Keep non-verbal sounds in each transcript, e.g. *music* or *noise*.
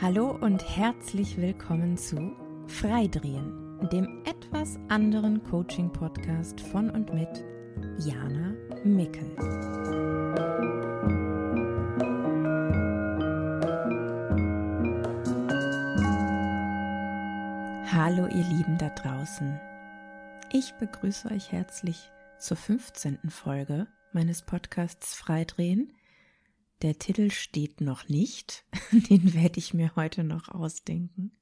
Hallo und herzlich willkommen zu Freidrehen, dem etwas anderen Coaching-Podcast von und mit Jana Mickel. Hallo ihr Lieben da draußen. Ich begrüße euch herzlich zur 15. Folge meines Podcasts Freidrehen, der Titel steht noch nicht, *laughs* den werde ich mir heute noch ausdenken.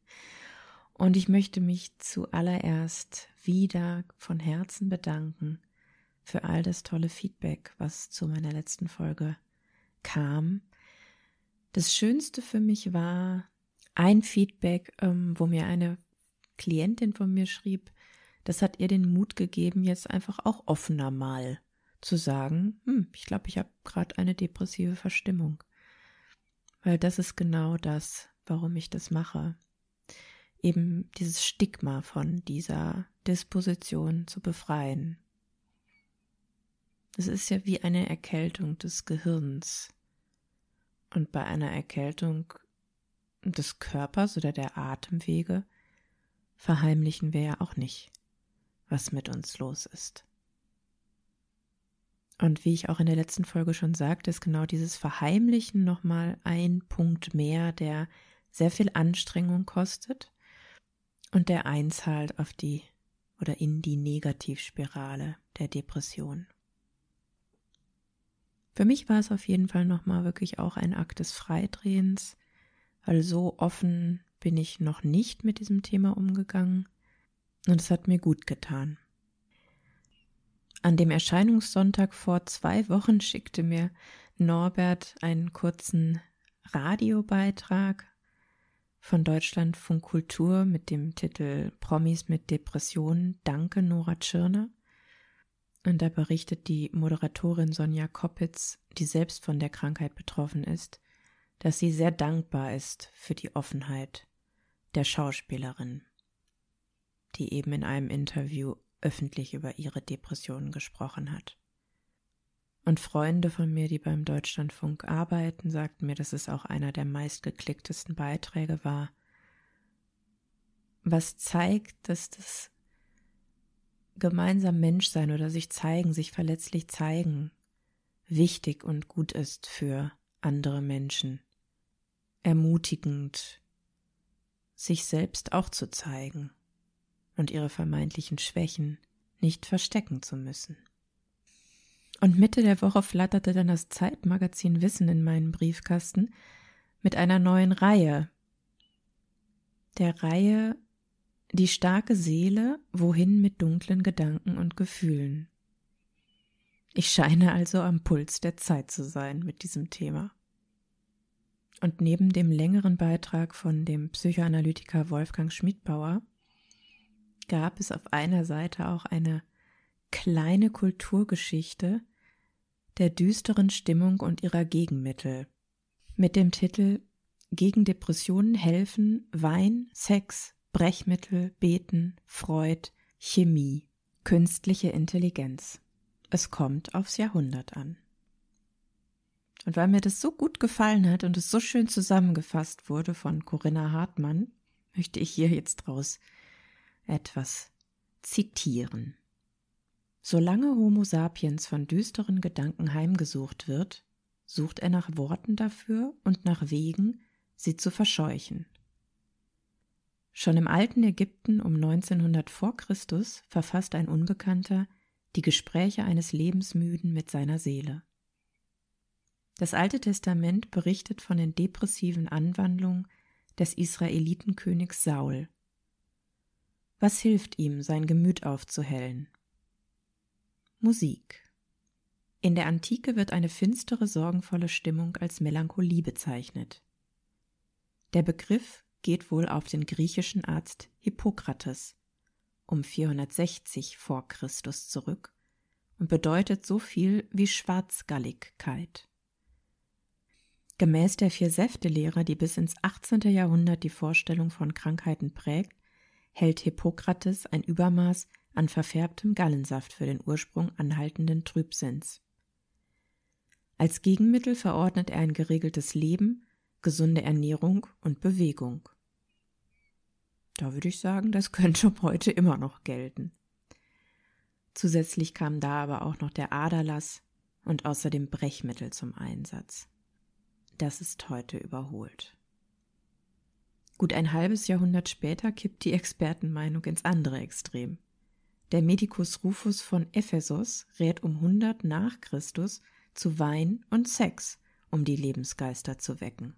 Und ich möchte mich zuallererst wieder von Herzen bedanken für all das tolle Feedback, was zu meiner letzten Folge kam. Das Schönste für mich war ein Feedback, ähm, wo mir eine Klientin von mir schrieb, das hat ihr den Mut gegeben, jetzt einfach auch offener mal zu sagen, hm, ich glaube, ich habe gerade eine depressive Verstimmung. Weil das ist genau das, warum ich das mache. Eben dieses Stigma von dieser Disposition zu befreien. Es ist ja wie eine Erkältung des Gehirns. Und bei einer Erkältung des Körpers oder der Atemwege verheimlichen wir ja auch nicht, was mit uns los ist. Und wie ich auch in der letzten Folge schon sagte, ist genau dieses Verheimlichen nochmal ein Punkt mehr, der sehr viel Anstrengung kostet und der einzahlt auf die oder in die Negativspirale der Depression. Für mich war es auf jeden Fall nochmal wirklich auch ein Akt des Freidrehens, weil so offen bin ich noch nicht mit diesem Thema umgegangen und es hat mir gut getan. An dem Erscheinungssonntag vor zwei Wochen schickte mir Norbert einen kurzen Radiobeitrag von Deutschlandfunk Kultur mit dem Titel Promis mit Depressionen. Danke, Nora Tschirner. Und da berichtet die Moderatorin Sonja Koppitz, die selbst von der Krankheit betroffen ist, dass sie sehr dankbar ist für die Offenheit der Schauspielerin, die eben in einem Interview öffentlich über ihre Depressionen gesprochen hat. Und Freunde von mir, die beim Deutschlandfunk arbeiten, sagten mir, dass es auch einer der meistgeklicktesten Beiträge war. Was zeigt, dass das gemeinsam Menschsein oder sich zeigen, sich verletzlich zeigen, wichtig und gut ist für andere Menschen. Ermutigend, sich selbst auch zu zeigen und ihre vermeintlichen Schwächen nicht verstecken zu müssen. Und Mitte der Woche flatterte dann das Zeitmagazin Wissen in meinen Briefkasten mit einer neuen Reihe. Der Reihe Die starke Seele, wohin mit dunklen Gedanken und Gefühlen. Ich scheine also am Puls der Zeit zu sein mit diesem Thema. Und neben dem längeren Beitrag von dem Psychoanalytiker Wolfgang Schmidbauer gab es auf einer Seite auch eine kleine Kulturgeschichte der düsteren Stimmung und ihrer Gegenmittel mit dem Titel Gegen Depressionen helfen Wein, Sex, Brechmittel, Beten, Freud, Chemie, künstliche Intelligenz. Es kommt aufs Jahrhundert an. Und weil mir das so gut gefallen hat und es so schön zusammengefasst wurde von Corinna Hartmann, möchte ich hier jetzt draus etwas zitieren. Solange Homo sapiens von düsteren Gedanken heimgesucht wird, sucht er nach Worten dafür und nach Wegen, sie zu verscheuchen. Schon im alten Ägypten um 1900 vor Christus verfasst ein Unbekannter die Gespräche eines Lebensmüden mit seiner Seele. Das Alte Testament berichtet von den depressiven Anwandlungen des Israelitenkönigs Saul, was hilft ihm, sein Gemüt aufzuhellen? Musik. In der Antike wird eine finstere, sorgenvolle Stimmung als Melancholie bezeichnet. Der Begriff geht wohl auf den griechischen Arzt Hippokrates um 460 v. Chr. zurück und bedeutet so viel wie Schwarzgalligkeit. Gemäß der Vier-Säfte-Lehre, die bis ins 18. Jahrhundert die Vorstellung von Krankheiten prägt, hält Hippokrates ein Übermaß an verfärbtem Gallensaft für den Ursprung anhaltenden Trübsinns. Als Gegenmittel verordnet er ein geregeltes Leben, gesunde Ernährung und Bewegung. Da würde ich sagen, das *laughs* könnte schon heute immer noch gelten. Zusätzlich kam da aber auch noch der Aderlass und außerdem Brechmittel zum Einsatz. Das ist heute überholt. Gut ein halbes Jahrhundert später kippt die Expertenmeinung ins andere Extrem. Der Medikus Rufus von Ephesus rät um 100 nach Christus zu Wein und Sex, um die Lebensgeister zu wecken.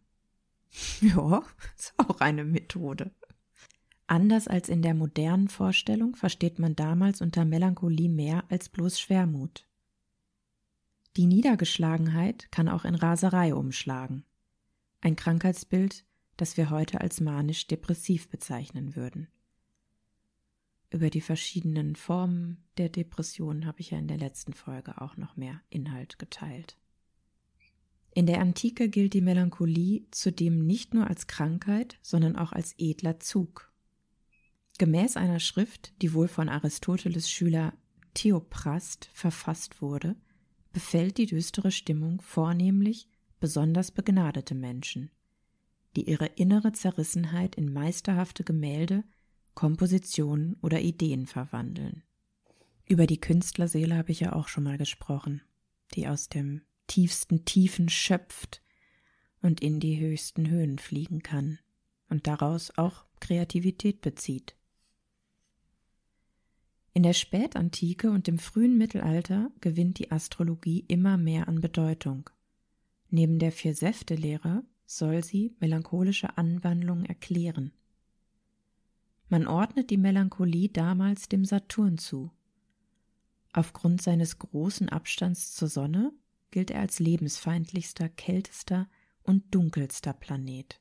*laughs* Ja, ist auch eine Methode. Anders als in der modernen Vorstellung versteht man damals unter Melancholie mehr als bloß Schwermut. Die Niedergeschlagenheit kann auch in Raserei umschlagen. Ein Krankheitsbild, das wir heute als manisch-depressiv bezeichnen würden. Über die verschiedenen Formen der Depression habe ich ja in der letzten Folge auch noch mehr Inhalt geteilt. In der Antike gilt die Melancholie zudem nicht nur als Krankheit, sondern auch als edler Zug. Gemäß einer Schrift, die wohl von Aristoteles Schüler Theoprast verfasst wurde, befällt die düstere Stimmung vornehmlich besonders begnadete Menschen die ihre innere Zerrissenheit in meisterhafte Gemälde, Kompositionen oder Ideen verwandeln. Über die Künstlerseele habe ich ja auch schon mal gesprochen, die aus dem tiefsten Tiefen schöpft und in die höchsten Höhen fliegen kann und daraus auch Kreativität bezieht. In der Spätantike und im frühen Mittelalter gewinnt die Astrologie immer mehr an Bedeutung. Neben der Vier-Säfte-Lehre soll sie melancholische Anwandlungen erklären. Man ordnet die Melancholie damals dem Saturn zu. Aufgrund seines großen Abstands zur Sonne gilt er als lebensfeindlichster, kältester und dunkelster Planet.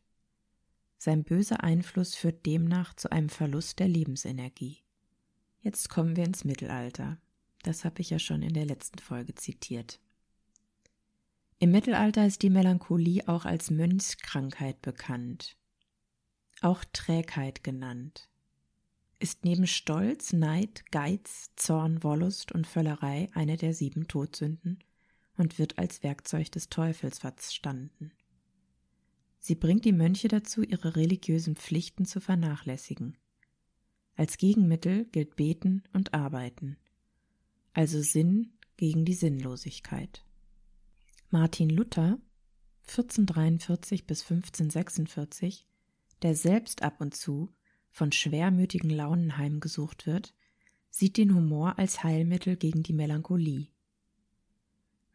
Sein böser Einfluss führt demnach zu einem Verlust der Lebensenergie. Jetzt kommen wir ins Mittelalter. Das habe ich ja schon in der letzten Folge zitiert. Im Mittelalter ist die Melancholie auch als Mönchskrankheit bekannt, auch Trägheit genannt. Ist neben Stolz, Neid, Geiz, Zorn, Wollust und Völlerei eine der sieben Todsünden und wird als Werkzeug des Teufels verstanden. Sie bringt die Mönche dazu, ihre religiösen Pflichten zu vernachlässigen. Als Gegenmittel gilt Beten und Arbeiten, also Sinn gegen die Sinnlosigkeit. Martin Luther 1443 bis 1546, der selbst ab und zu von schwermütigen Launen heimgesucht wird, sieht den Humor als Heilmittel gegen die Melancholie.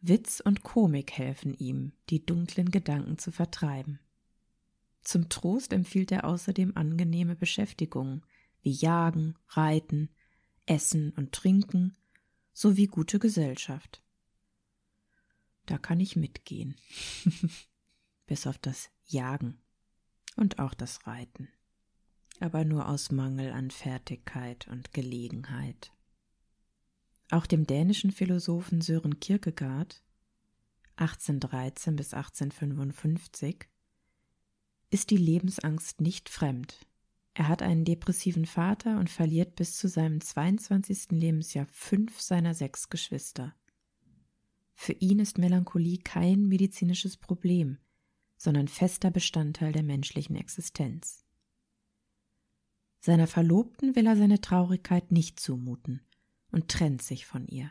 Witz und Komik helfen ihm, die dunklen Gedanken zu vertreiben. Zum Trost empfiehlt er außerdem angenehme Beschäftigungen wie Jagen, Reiten, Essen und Trinken sowie gute Gesellschaft. Da kann ich mitgehen. *laughs* Bis auf das Jagen und auch das Reiten. Aber nur aus Mangel an Fertigkeit und Gelegenheit. Auch dem dänischen Philosophen Sören Kierkegaard 1813 bis 1855 ist die Lebensangst nicht fremd. Er hat einen depressiven Vater und verliert bis zu seinem 22. Lebensjahr fünf seiner sechs Geschwister. Für ihn ist Melancholie kein medizinisches Problem, sondern fester Bestandteil der menschlichen Existenz. Seiner Verlobten will er seine Traurigkeit nicht zumuten und trennt sich von ihr.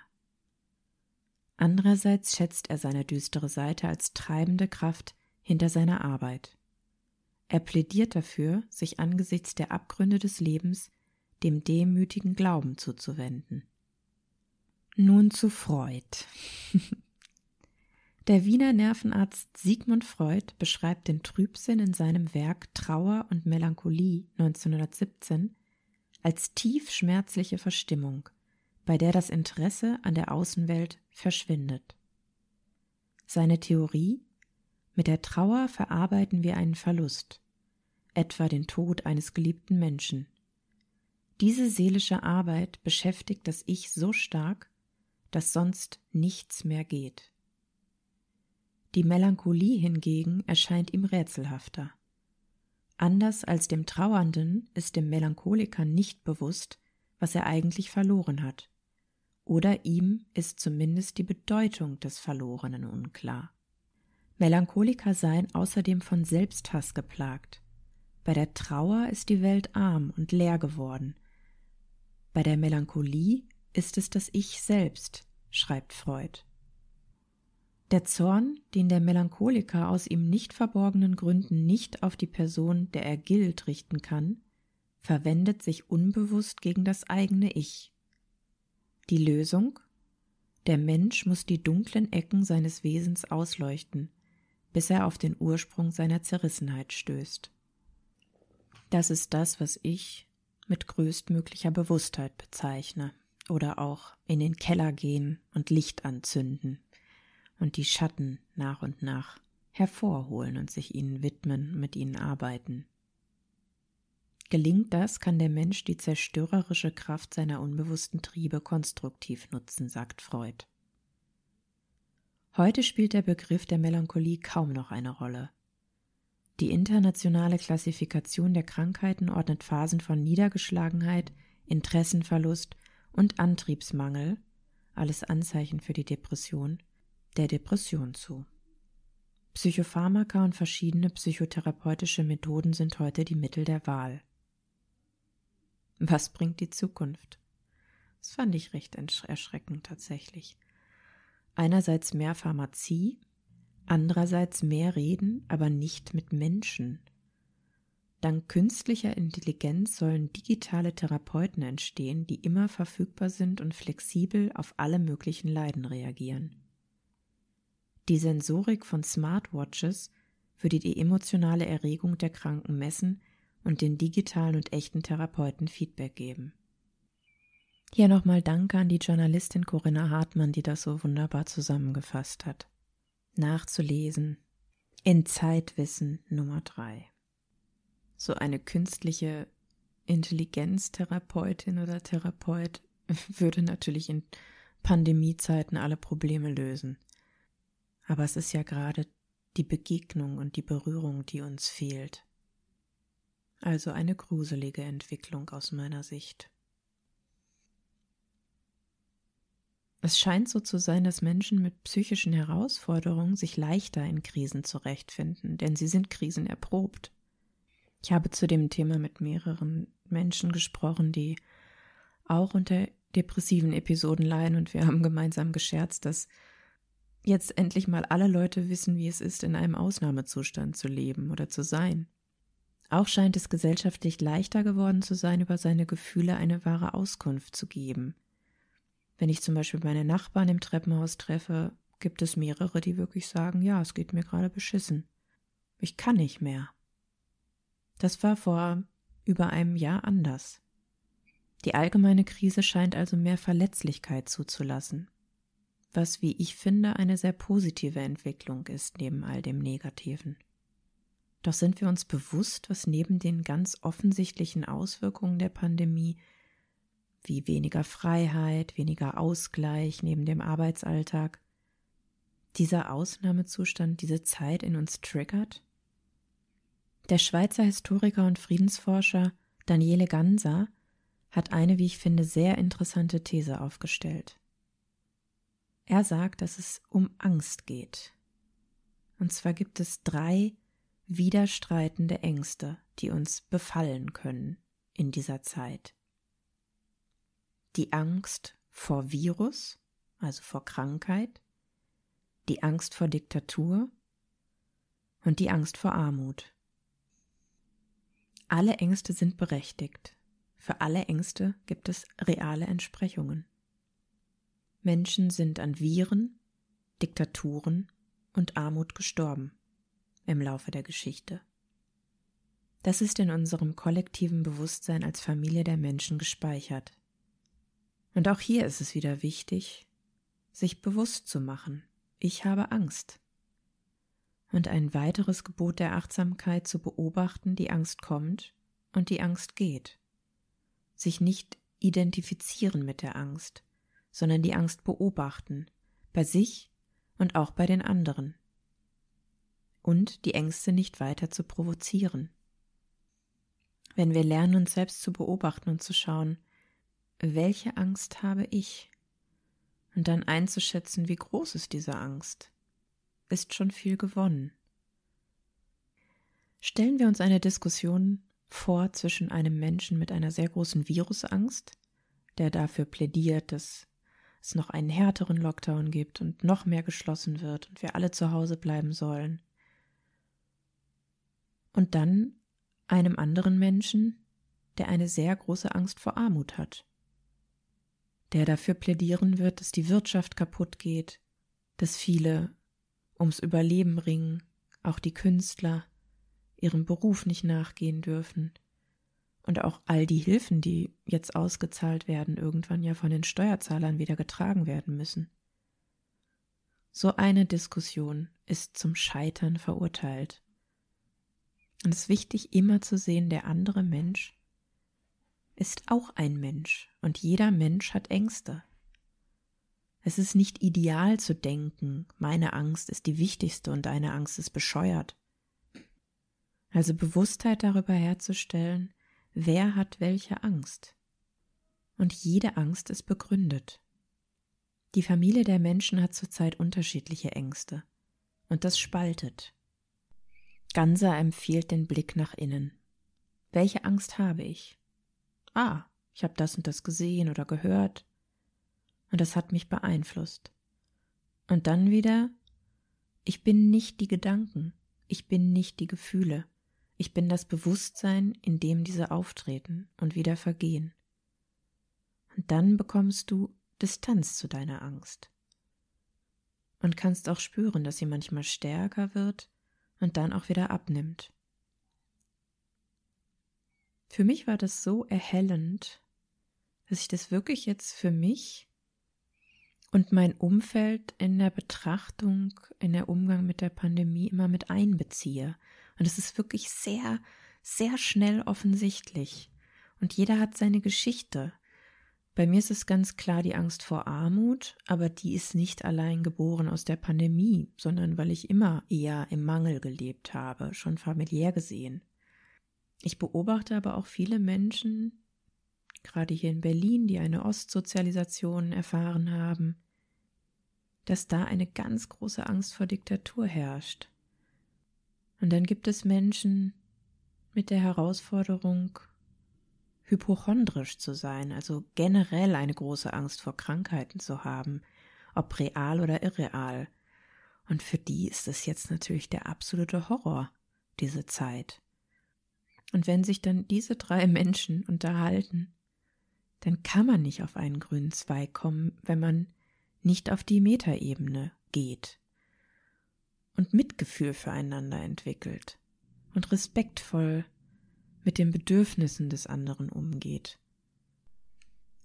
Andererseits schätzt er seine düstere Seite als treibende Kraft hinter seiner Arbeit. Er plädiert dafür, sich angesichts der Abgründe des Lebens dem demütigen Glauben zuzuwenden. Nun zu Freud. *laughs* Der Wiener Nervenarzt Sigmund Freud beschreibt den Trübsinn in seinem Werk Trauer und Melancholie 1917 als tiefschmerzliche Verstimmung, bei der das Interesse an der Außenwelt verschwindet. Seine Theorie Mit der Trauer verarbeiten wir einen Verlust, etwa den Tod eines geliebten Menschen. Diese seelische Arbeit beschäftigt das Ich so stark, dass sonst nichts mehr geht. Die Melancholie hingegen erscheint ihm rätselhafter. Anders als dem Trauernden ist dem Melancholiker nicht bewusst, was er eigentlich verloren hat, oder ihm ist zumindest die Bedeutung des Verlorenen unklar. Melancholiker seien außerdem von Selbsthass geplagt. Bei der Trauer ist die Welt arm und leer geworden. Bei der Melancholie ist es das Ich selbst, schreibt Freud. Der Zorn, den der Melancholiker aus ihm nicht verborgenen Gründen nicht auf die Person, der er gilt, richten kann, verwendet sich unbewusst gegen das eigene Ich. Die Lösung? Der Mensch muss die dunklen Ecken seines Wesens ausleuchten, bis er auf den Ursprung seiner Zerrissenheit stößt. Das ist das, was ich mit größtmöglicher Bewusstheit bezeichne oder auch in den Keller gehen und Licht anzünden und die Schatten nach und nach hervorholen und sich ihnen widmen, mit ihnen arbeiten. Gelingt das, kann der Mensch die zerstörerische Kraft seiner unbewussten Triebe konstruktiv nutzen, sagt Freud. Heute spielt der Begriff der Melancholie kaum noch eine Rolle. Die internationale Klassifikation der Krankheiten ordnet Phasen von Niedergeschlagenheit, Interessenverlust, und Antriebsmangel, alles Anzeichen für die Depression, der Depression zu. Psychopharmaka und verschiedene psychotherapeutische Methoden sind heute die Mittel der Wahl. Was bringt die Zukunft? Das fand ich recht erschreckend tatsächlich. Einerseits mehr Pharmazie, andererseits mehr Reden, aber nicht mit Menschen. Dank künstlicher Intelligenz sollen digitale Therapeuten entstehen, die immer verfügbar sind und flexibel auf alle möglichen Leiden reagieren. Die Sensorik von Smartwatches würde die emotionale Erregung der Kranken messen und den digitalen und echten Therapeuten Feedback geben. Hier nochmal Danke an die Journalistin Corinna Hartmann, die das so wunderbar zusammengefasst hat. Nachzulesen in Zeitwissen Nummer 3 so eine künstliche Intelligenztherapeutin oder Therapeut *laughs* würde natürlich in Pandemiezeiten alle Probleme lösen. Aber es ist ja gerade die Begegnung und die Berührung, die uns fehlt. Also eine gruselige Entwicklung aus meiner Sicht. Es scheint so zu sein, dass Menschen mit psychischen Herausforderungen sich leichter in Krisen zurechtfinden, denn sie sind krisenerprobt. Ich habe zu dem Thema mit mehreren Menschen gesprochen, die auch unter depressiven Episoden leiden und wir haben gemeinsam gescherzt, dass jetzt endlich mal alle Leute wissen, wie es ist, in einem Ausnahmezustand zu leben oder zu sein. Auch scheint es gesellschaftlich leichter geworden zu sein, über seine Gefühle eine wahre Auskunft zu geben. Wenn ich zum Beispiel meine Nachbarn im Treppenhaus treffe, gibt es mehrere, die wirklich sagen, ja, es geht mir gerade beschissen. Ich kann nicht mehr. Das war vor über einem Jahr anders. Die allgemeine Krise scheint also mehr Verletzlichkeit zuzulassen, was, wie ich finde, eine sehr positive Entwicklung ist neben all dem Negativen. Doch sind wir uns bewusst, was neben den ganz offensichtlichen Auswirkungen der Pandemie wie weniger Freiheit, weniger Ausgleich neben dem Arbeitsalltag, dieser Ausnahmezustand, diese Zeit in uns triggert? Der Schweizer Historiker und Friedensforscher Daniele Ganser hat eine, wie ich finde, sehr interessante These aufgestellt. Er sagt, dass es um Angst geht. Und zwar gibt es drei widerstreitende Ängste, die uns befallen können in dieser Zeit. Die Angst vor Virus, also vor Krankheit, die Angst vor Diktatur und die Angst vor Armut. Alle Ängste sind berechtigt. Für alle Ängste gibt es reale Entsprechungen. Menschen sind an Viren, Diktaturen und Armut gestorben im Laufe der Geschichte. Das ist in unserem kollektiven Bewusstsein als Familie der Menschen gespeichert. Und auch hier ist es wieder wichtig, sich bewusst zu machen, ich habe Angst und ein weiteres Gebot der Achtsamkeit zu beobachten, die Angst kommt und die Angst geht. Sich nicht identifizieren mit der Angst, sondern die Angst beobachten, bei sich und auch bei den anderen. Und die Ängste nicht weiter zu provozieren. Wenn wir lernen, uns selbst zu beobachten und zu schauen, welche Angst habe ich? Und dann einzuschätzen, wie groß ist diese Angst? ist schon viel gewonnen. Stellen wir uns eine Diskussion vor zwischen einem Menschen mit einer sehr großen Virusangst, der dafür plädiert, dass es noch einen härteren Lockdown gibt und noch mehr geschlossen wird und wir alle zu Hause bleiben sollen. Und dann einem anderen Menschen, der eine sehr große Angst vor Armut hat, der dafür plädieren wird, dass die Wirtschaft kaputt geht, dass viele ums Überleben ringen, auch die Künstler, ihrem Beruf nicht nachgehen dürfen. Und auch all die Hilfen, die jetzt ausgezahlt werden, irgendwann ja von den Steuerzahlern wieder getragen werden müssen. So eine Diskussion ist zum Scheitern verurteilt. Und es ist wichtig, immer zu sehen, der andere Mensch ist auch ein Mensch und jeder Mensch hat Ängste. Es ist nicht ideal zu denken, meine Angst ist die wichtigste und deine Angst ist bescheuert. Also Bewusstheit darüber herzustellen, wer hat welche Angst. Und jede Angst ist begründet. Die Familie der Menschen hat zurzeit unterschiedliche Ängste. Und das spaltet. Ganser empfiehlt den Blick nach innen. Welche Angst habe ich? Ah, ich habe das und das gesehen oder gehört und das hat mich beeinflusst. Und dann wieder, ich bin nicht die Gedanken, ich bin nicht die Gefühle, ich bin das Bewusstsein, in dem diese auftreten und wieder vergehen. Und dann bekommst du Distanz zu deiner Angst. Und kannst auch spüren, dass sie manchmal stärker wird und dann auch wieder abnimmt. Für mich war das so erhellend, dass ich das wirklich jetzt für mich und mein Umfeld in der Betrachtung, in der Umgang mit der Pandemie immer mit einbeziehe. Und es ist wirklich sehr, sehr schnell offensichtlich. Und jeder hat seine Geschichte. Bei mir ist es ganz klar die Angst vor Armut, aber die ist nicht allein geboren aus der Pandemie, sondern weil ich immer eher im Mangel gelebt habe, schon familiär gesehen. Ich beobachte aber auch viele Menschen, gerade hier in Berlin, die eine Ostsozialisation erfahren haben, dass da eine ganz große Angst vor Diktatur herrscht. Und dann gibt es Menschen mit der Herausforderung, hypochondrisch zu sein, also generell eine große Angst vor Krankheiten zu haben, ob real oder irreal. Und für die ist es jetzt natürlich der absolute Horror, diese Zeit. Und wenn sich dann diese drei Menschen unterhalten, dann kann man nicht auf einen grünen Zweig kommen, wenn man nicht auf die Metaebene geht und Mitgefühl füreinander entwickelt und respektvoll mit den Bedürfnissen des anderen umgeht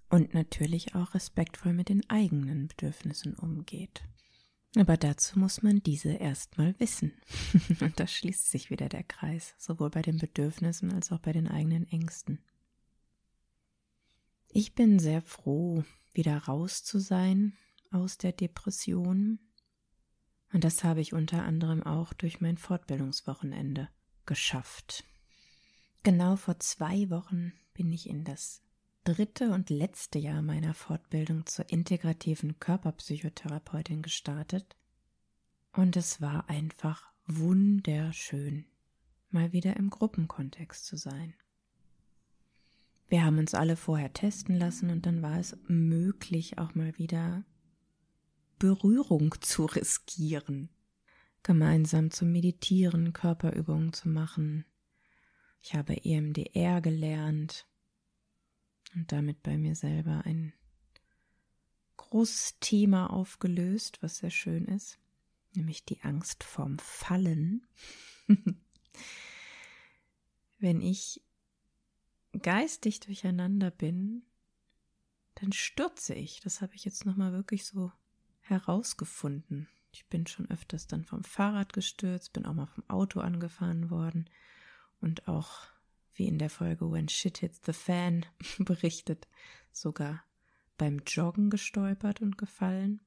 und natürlich auch respektvoll mit den eigenen Bedürfnissen umgeht. Aber dazu muss man diese erstmal wissen. *laughs* und da schließt sich wieder der Kreis, sowohl bei den Bedürfnissen als auch bei den eigenen Ängsten. Ich bin sehr froh, wieder raus zu sein aus der Depression. Und das habe ich unter anderem auch durch mein Fortbildungswochenende geschafft. Genau vor zwei Wochen bin ich in das dritte und letzte Jahr meiner Fortbildung zur integrativen Körperpsychotherapeutin gestartet. Und es war einfach wunderschön, mal wieder im Gruppenkontext zu sein. Wir haben uns alle vorher testen lassen und dann war es möglich, auch mal wieder Berührung zu riskieren. Gemeinsam zu meditieren, Körperübungen zu machen. Ich habe EMDR gelernt und damit bei mir selber ein großes Thema aufgelöst, was sehr schön ist, nämlich die Angst vorm Fallen. *laughs* Wenn ich geistig durcheinander bin, dann stürze ich. Das habe ich jetzt nochmal wirklich so herausgefunden. Ich bin schon öfters dann vom Fahrrad gestürzt, bin auch mal vom Auto angefahren worden und auch, wie in der Folge When Shit Hits the Fan *laughs* berichtet, sogar beim Joggen gestolpert und gefallen.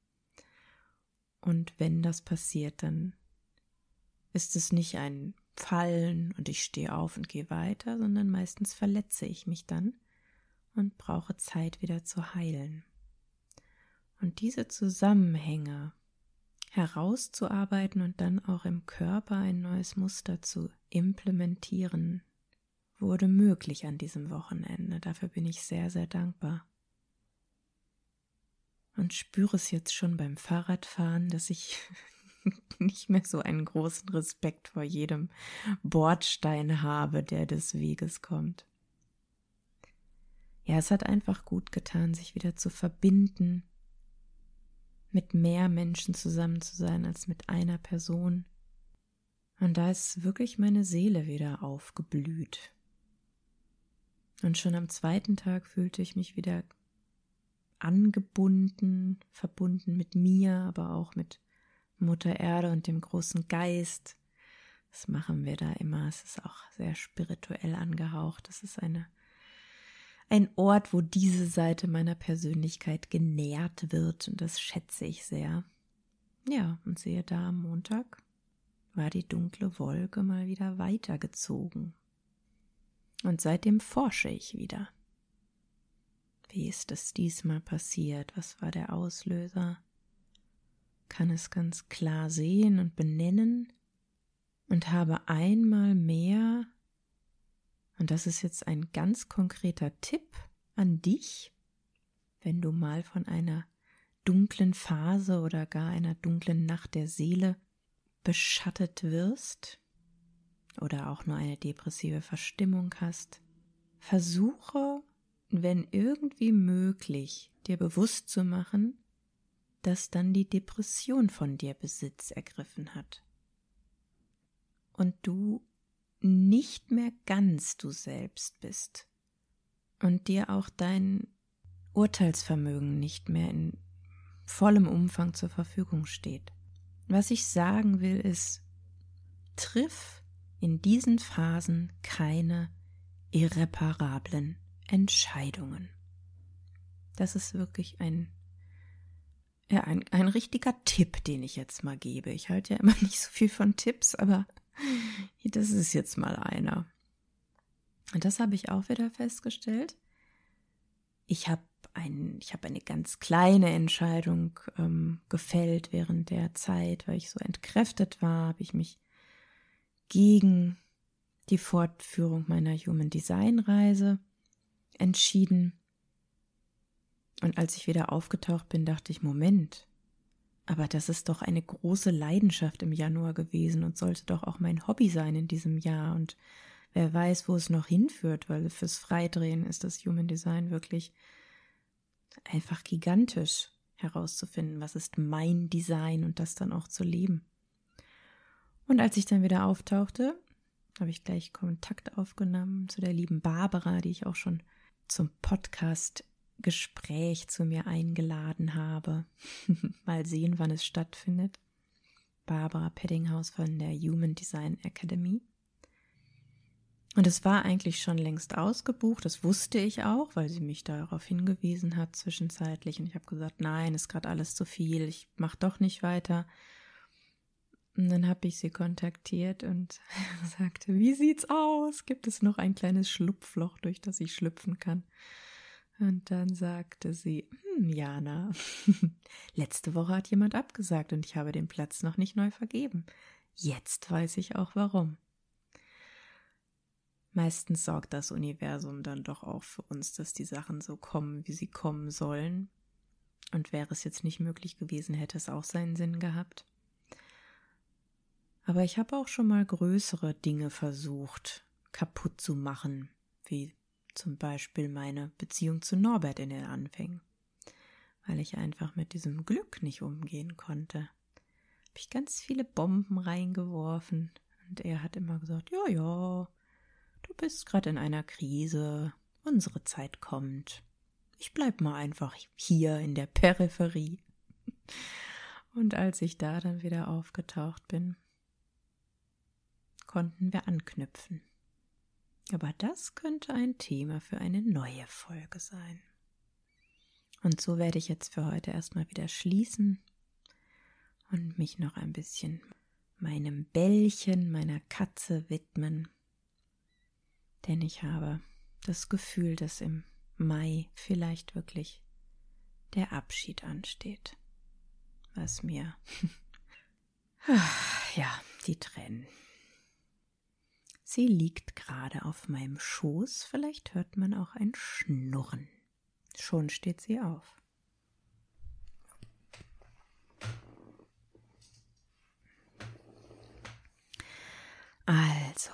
Und wenn das passiert, dann ist es nicht ein Fallen und ich stehe auf und gehe weiter, sondern meistens verletze ich mich dann und brauche Zeit wieder zu heilen und diese Zusammenhänge herauszuarbeiten und dann auch im Körper ein neues Muster zu implementieren, wurde möglich an diesem Wochenende. Dafür bin ich sehr, sehr dankbar. Und spüre es jetzt schon beim Fahrradfahren, dass ich *laughs* nicht mehr so einen großen Respekt vor jedem Bordstein habe, der des Weges kommt. Ja, es hat einfach gut getan, sich wieder zu verbinden mit mehr Menschen zusammen zu sein als mit einer Person. Und da ist wirklich meine Seele wieder aufgeblüht. Und schon am zweiten Tag fühlte ich mich wieder angebunden, verbunden mit mir, aber auch mit Mutter Erde und dem großen Geist. Das machen wir da immer. Es ist auch sehr spirituell angehaucht. Das ist eine ein Ort, wo diese Seite meiner Persönlichkeit genährt wird und das schätze ich sehr. Ja, und sehe da am Montag war die dunkle Wolke mal wieder weitergezogen. Und seitdem forsche ich wieder. Wie ist es diesmal passiert? Was war der Auslöser? Kann es ganz klar sehen und benennen und habe einmal mehr und das ist jetzt ein ganz konkreter Tipp an dich, wenn du mal von einer dunklen Phase oder gar einer dunklen Nacht der Seele beschattet wirst oder auch nur eine depressive Verstimmung hast, versuche, wenn irgendwie möglich, dir bewusst zu machen, dass dann die Depression von dir Besitz ergriffen hat. Und du nicht mehr ganz du selbst bist und dir auch dein Urteilsvermögen nicht mehr in vollem Umfang zur Verfügung steht. Was ich sagen will ist, triff in diesen Phasen keine irreparablen Entscheidungen. Das ist wirklich ein, ja, ein, ein richtiger Tipp, den ich jetzt mal gebe. Ich halte ja immer *laughs* nicht so viel von Tipps, aber das ist jetzt mal einer. Und das habe ich auch wieder festgestellt. Ich habe ein, ich habe eine ganz kleine Entscheidung ähm, gefällt während der Zeit, weil ich so entkräftet war, habe ich mich gegen die Fortführung meiner Human Design Reise entschieden. Und als ich wieder aufgetaucht bin, dachte ich, Moment, aber das ist doch eine große Leidenschaft im Januar gewesen und sollte doch auch mein Hobby sein in diesem Jahr. Und wer weiß, wo es noch hinführt, weil fürs Freidrehen ist das Human Design wirklich einfach gigantisch herauszufinden, was ist mein Design und das dann auch zu leben. Und als ich dann wieder auftauchte, habe ich gleich Kontakt aufgenommen zu der lieben Barbara, die ich auch schon zum Podcast Gespräch zu mir eingeladen habe. *laughs* Mal sehen, wann es stattfindet. Barbara Peddinghaus von der Human Design Academy. Und es war eigentlich schon längst ausgebucht, das wusste ich auch, weil sie mich darauf hingewiesen hat zwischenzeitlich. Und ich habe gesagt, nein, ist gerade alles zu viel, ich mache doch nicht weiter. Und dann habe ich sie kontaktiert und *laughs* sagte, wie sieht's aus? Gibt es noch ein kleines Schlupfloch, durch das ich schlüpfen kann? Und dann sagte sie, hm, Jana, *laughs* letzte Woche hat jemand abgesagt und ich habe den Platz noch nicht neu vergeben. Jetzt weiß ich auch warum. Meistens sorgt das Universum dann doch auch für uns, dass die Sachen so kommen, wie sie kommen sollen. Und wäre es jetzt nicht möglich gewesen, hätte es auch seinen Sinn gehabt. Aber ich habe auch schon mal größere Dinge versucht, kaputt zu machen, wie zum Beispiel meine Beziehung zu Norbert in den Anfängen, weil ich einfach mit diesem Glück nicht umgehen konnte. Habe ich ganz viele Bomben reingeworfen und er hat immer gesagt, ja, ja, du bist gerade in einer Krise, unsere Zeit kommt. Ich bleib mal einfach hier in der Peripherie. *laughs* Und als ich da dann wieder aufgetaucht bin, konnten wir anknüpfen. Aber das könnte ein Thema für eine neue Folge sein. Und so werde ich jetzt für heute erstmal wieder schließen und mich noch ein bisschen meinem Bällchen, meiner Katze widmen. Denn ich habe das Gefühl, dass im Mai vielleicht wirklich der Abschied ansteht. Was mir. *laughs* ja, die Tränen. Sie liegt gerade auf meinem Schoß, vielleicht hört man auch ein Schnurren. Schon steht sie auf. Also,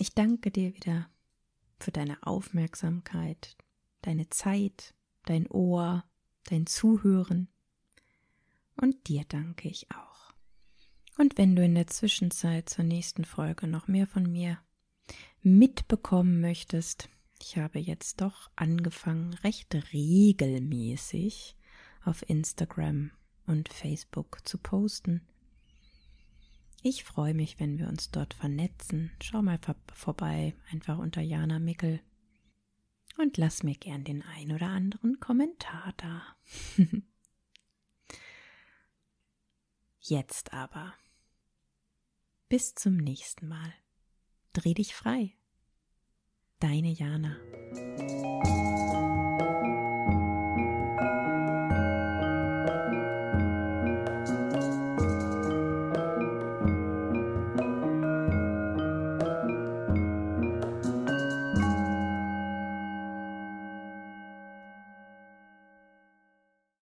ich danke dir wieder für deine Aufmerksamkeit, deine Zeit, dein Ohr, dein Zuhören und dir danke ich auch. Und wenn du in der Zwischenzeit zur nächsten Folge noch mehr von mir mitbekommen möchtest, ich habe jetzt doch angefangen, recht regelmäßig auf Instagram und Facebook zu posten. Ich freue mich, wenn wir uns dort vernetzen. Schau mal vorbei, einfach unter Jana Mickel. Und lass mir gern den ein oder anderen Kommentar da. *laughs* Jetzt aber bis zum nächsten Mal. Dreh dich frei. Deine Jana.